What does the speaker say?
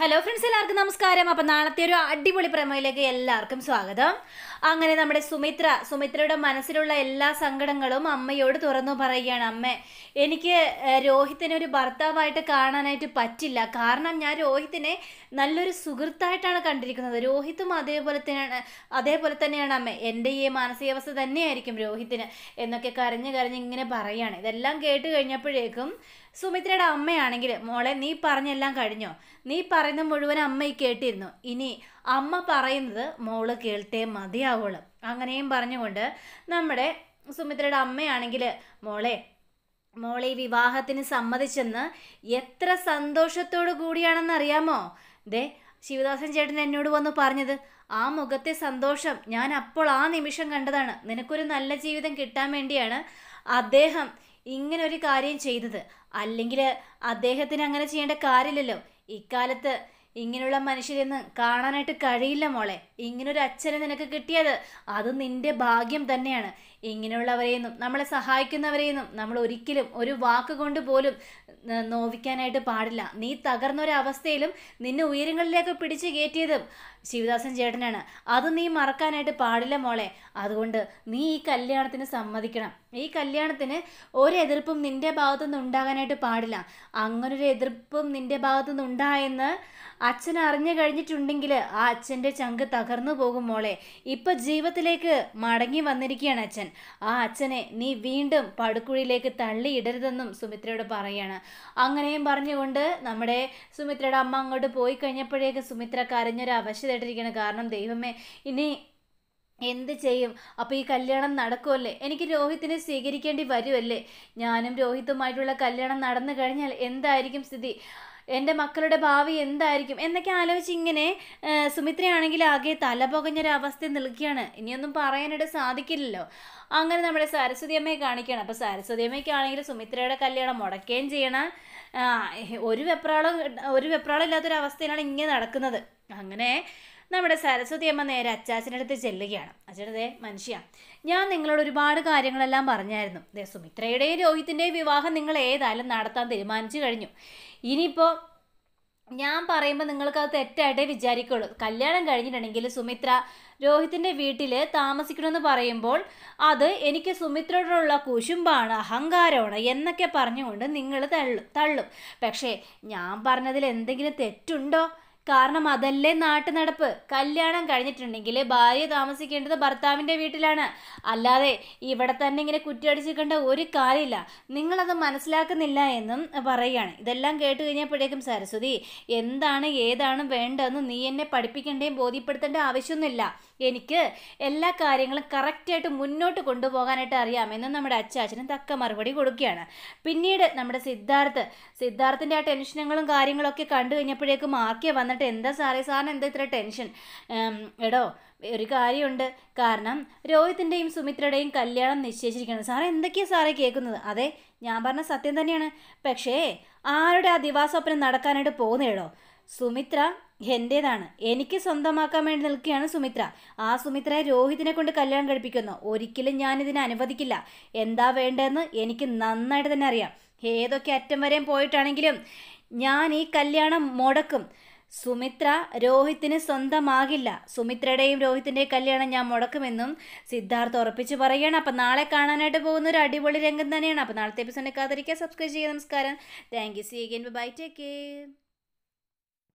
hello friends എല്ലാവർക്കും നമസ്കാരം അപ്പം നാളത്തെ ഒരു അടിപൊളി പ്രമോയിലേക്ക് എല്ലാവർക്കും സ്വാഗതം അങ്ങനെ നമ്മുടെ സുമിത്ര സുമിത്രയുടെ മനസ്സിലുള്ള എല്ലാ സങ്കടങ്ങളും അമ്മയോട് തുറന്നു പറയുകയാണ് അമ്മേ എനിക്ക് രോഹിത്തിനെ ഒരു ഭർത്താവായിട്ട് കാണാനായിട്ട് പറ്റില്ല കാരണം ഞാൻ രോഹിത്തിനെ നല്ലൊരു സുഹൃത്തായിട്ടാണ് കണ്ടിരിക്കുന്നത് രോഹിത്തും അതേപോലെ തന്നെയാണ് അതേപോലെ തന്നെയാണ് അമ്മ എൻ്റെ ഈ മാനസികാവസ്ഥ തന്നെയായിരിക്കും രോഹിത്തിന് എന്നൊക്കെ കരഞ്ഞ് കരഞ്ഞ് ഇങ്ങനെ പറയാണ് ഇതെല്ലാം കേട്ട് കഴിഞ്ഞപ്പോഴേക്കും സുമിത്രയുടെ അമ്മയാണെങ്കിൽ മോളെ നീ പറഞ്ഞെല്ലാം കഴിഞ്ഞോ നീ പറയുന്ന മുഴുവൻ അമ്മ കേട്ടിരുന്നു ഇനി അമ്മ പറയുന്നത് മോള് കേൾത്തേ മതിയാ ശരിയാവുള്ളൂ അങ്ങനെയും പറഞ്ഞുകൊണ്ട് നമ്മുടെ സുമിത്രയുടെ അമ്മയാണെങ്കിൽ മോളെ മോളെ വിവാഹത്തിന് സമ്മതിച്ചെന്ന് എത്ര സന്തോഷത്തോടു കൂടിയാണെന്ന് അറിയാമോ ദേ ശിവദാസൻ ചേട്ടൻ എന്നോട് വന്ന് പറഞ്ഞത് ആ മുഖത്തെ സന്തോഷം ഞാൻ അപ്പോൾ ആ നിമിഷം കണ്ടതാണ് നിനക്കൊരു നല്ല ജീവിതം കിട്ടാൻ വേണ്ടിയാണ് അദ്ദേഹം ഇങ്ങനെ ഒരു കാര്യം ചെയ്തത് അല്ലെങ്കിൽ അദ്ദേഹത്തിന് അങ്ങനെ ചെയ്യേണ്ട കാര്യമില്ലല്ലോ ഇക്കാലത്ത് ഇങ്ങനെയുള്ള മനുഷ്യരെന്ന് കാണാനായിട്ട് കഴിയില്ല മോളെ ഇങ്ങനൊരു അച്ഛനെ നിനക്ക് കിട്ടിയത് അത് നിന്റെ ഭാഗ്യം തന്നെയാണ് ഇങ്ങനെയുള്ളവരെയെന്നും നമ്മളെ സഹായിക്കുന്നവരെയെന്നും നമ്മൾ ഒരിക്കലും ഒരു വാക്ക് കൊണ്ട് പോലും നോവിക്കാനായിട്ട് പാടില്ല നീ തകർന്ന ഒരവസ്ഥയിലും നിന്നെ ഉയരങ്ങളിലേക്ക് പിടിച്ചു കയറ്റിയതും ശിവദാസൻ ചേട്ടനാണ് അത് നീ മറക്കാനായിട്ട് പാടില്ല മോളെ അതുകൊണ്ട് നീ ഈ കല്യാണത്തിന് സമ്മതിക്കണം ഈ കല്യാണത്തിന് ഒരെതിർപ്പും നിന്റെ ഭാഗത്തുനിന്ന് ഉണ്ടാകാനായിട്ട് പാടില്ല അങ്ങനൊരു എതിർപ്പും നിന്റെ ഭാഗത്തുനിന്ന് ഉണ്ടായെന്ന് അച്ഛൻ അറിഞ്ഞു കഴിഞ്ഞിട്ടുണ്ടെങ്കിൽ ആ അച്ഛൻ്റെ ചങ്ക് തകർന്നു പോകും മോളെ ഇപ്പം ജീവിതത്തിലേക്ക് മടങ്ങി വന്നിരിക്കുകയാണ് അച്ഛൻ ആ അച്ഛനെ നീ വീണ്ടും പടുക്കുഴിയിലേക്ക് തള്ളിയിടരുതെന്നും സുമിത്രയോട് പറയാണ് അങ്ങനെയും പറഞ്ഞുകൊണ്ട് നമ്മുടെ സുമിത്രയുടെ അമ്മ അങ്ങോട്ട് പോയി കഴിഞ്ഞപ്പോഴേക്ക് സുമിത്ര കരഞ്ഞൊരു അവശതയായിട്ടിരിക്കുകയാണ് കാരണം ദൈവമേ ഇനി എന്ത് ചെയ്യും അപ്പോൾ ഈ കല്യാണം നടക്കുമല്ലേ എനിക്ക് രോഹിത്തിനെ സ്വീകരിക്കേണ്ടി വരുമല്ലേ ഞാനും രോഹിത്തുമായിട്ടുള്ള കല്യാണം നടന്നു കഴിഞ്ഞാൽ എന്തായിരിക്കും സ്ഥിതി എൻ്റെ മക്കളുടെ ഭാവി എന്തായിരിക്കും എന്നൊക്കെ ആലോചിച്ച് ഇങ്ങനെ സുമിത്രയാണെങ്കിൽ ആകെ തല പുകഞ്ഞൊരവസ്ഥ നിൽക്കുകയാണ് ഇനിയൊന്നും പറയാനായിട്ട് സാധിക്കില്ലല്ലോ അങ്ങനെ നമ്മുടെ സരസ്വതി അമ്മയെ കാണിക്കുകയാണ് അപ്പോൾ സരസ്വതി അമ്മയ്ക്കാണെങ്കിൽ സുമിത്രയുടെ കല്യാണം മുടക്കുകയും ചെയ്യണം ഒരു വെപ്രാളം ഒരു വെപ്രാളം ഇല്ലാത്തൊരവസ്ഥയിലാണ് ഇങ്ങനെ നടക്കുന്നത് അങ്ങനെ നമ്മുടെ സരസ്വതി അമ്മ നേരെ അച്ചാച്ചൻ്റെ അടുത്ത് ചെല്ലുകയാണ് അച്ഛനതേ മനുഷ്യ ഞാൻ നിങ്ങളോട് ഒരുപാട് കാര്യങ്ങളെല്ലാം പറഞ്ഞായിരുന്നു ദേ സുമിത്രയുടെയും രോഹിത്തിൻ്റെയും വിവാഹം നിങ്ങൾ ഏതായാലും നടത്താൻ തീരുമാനിച്ചു കഴിഞ്ഞു ഇനിയിപ്പോൾ ഞാൻ പറയുമ്പോൾ നിങ്ങൾക്കത് തെറ്റായിട്ടേ വിചാരിക്കുള്ളൂ കല്യാണം കഴിഞ്ഞിട്ടുണ്ടെങ്കിൽ സുമിത്ര രോഹിത്തിൻ്റെ വീട്ടിൽ താമസിക്കണമെന്ന് പറയുമ്പോൾ അത് എനിക്ക് സുമിത്രയോടുള്ള കുശുമ്പാണ് അഹങ്കാരമാണ് എന്നൊക്കെ പറഞ്ഞുകൊണ്ട് നിങ്ങൾ തള്ളും തള്ളും പക്ഷേ ഞാൻ പറഞ്ഞതിൽ എന്തെങ്കിലും തെറ്റുണ്ടോ കാരണം അതല്ലേ നാട്ടു നടപ്പ് കല്യാണം കഴിഞ്ഞിട്ടുണ്ടെങ്കിൽ ഭാര്യ താമസിക്കേണ്ടത് ഭർത്താവിന്റെ വീട്ടിലാണ് അല്ലാതെ ഇവിടെ തന്നെ ഇങ്ങനെ കുറ്റിയടിച്ചിരിക്കേണ്ട ഒരു കാര്യമില്ല നിങ്ങളത് മനസ്സിലാക്കുന്നില്ല എന്നും പറയുകയാണ് ഇതെല്ലാം കേട്ട് കഴിഞ്ഞപ്പോഴേക്കും സരസ്വതി എന്താണ് ഏതാണ് വേണ്ടതെന്ന് നീ എന്നെ പഠിപ്പിക്കേണ്ടേയും ബോധ്യപ്പെടുത്തേണ്ട ആവശ്യമൊന്നുമില്ല എനിക്ക് എല്ലാ കാര്യങ്ങളും കറക്റ്റായിട്ട് മുന്നോട്ട് കൊണ്ടുപോകാനായിട്ട് അറിയാമെന്നും നമ്മുടെ അച്ചാച്ചനും തക്ക മറുപടി കൊടുക്കുകയാണ് പിന്നീട് നമ്മുടെ സിദ്ധാർത്ഥ് സിദ്ധാർത്ഥിൻ്റെ ആ ടെൻഷനുകളും കാര്യങ്ങളൊക്കെ കണ്ടു കഴിഞ്ഞപ്പോഴേക്കും ആർക്കെ എന്നിട്ട് എന്താ സാറേ സാറിന് എന്താ ഇത്ര ടെൻഷൻ എടോ ഒരു കാര്യമുണ്ട് കാരണം രോഹിത്തിൻ്റെയും സുമിത്രയുടെയും കല്യാണം നിശ്ചയിച്ചിരിക്കുകയാണ് സാറേ എന്തൊക്കെയാണ് സാറേ കേൾക്കുന്നത് അതെ ഞാൻ പറഞ്ഞ സത്യം തന്നെയാണ് പക്ഷേ ആരുടെ ആ ദിവാസ്വപ്നം നടക്കാനായിട്ട് പോകുന്നേടോ സുമിത്ര എൻ്റേതാണ് എനിക്ക് സ്വന്തമാക്കാൻ വേണ്ടി നിൽക്കുകയാണ് സുമിത്ര ആ സുമിത്ര രോഹിതിനെ കൊണ്ട് കല്യാണം കഴിപ്പിക്കുന്നു ഒരിക്കലും ഞാനിതിനെ അനുവദിക്കില്ല എന്താ വേണ്ടതെന്ന് എനിക്ക് നന്നായിട്ട് തന്നെ അറിയാം ഏതൊക്കെ അറ്റം വരെയും പോയിട്ടാണെങ്കിലും ഞാൻ ഈ കല്യാണം മുടക്കും സുമിത്ര രോഹിത്തിന് സ്വന്തമാകില്ല സുമിത്രയുടെയും രോഹിത്തിൻ്റെയും കല്യാണം ഞാൻ മുടക്കുമെന്നും സിദ്ധാർത്ഥ് ഉറപ്പിച്ച് പറയുകയാണ് അപ്പം നാളെ കാണാനായിട്ട് പോകുന്ന ഒരു അടിപൊളി രംഗം തന്നെയാണ് അപ്പോൾ നാളത്തെ എപ്പിസോഡിനെ കാതിരിക്കുക സബ്സ്ക്രൈബ് ചെയ്യുക നമസ്കാരം thank you see again bye take care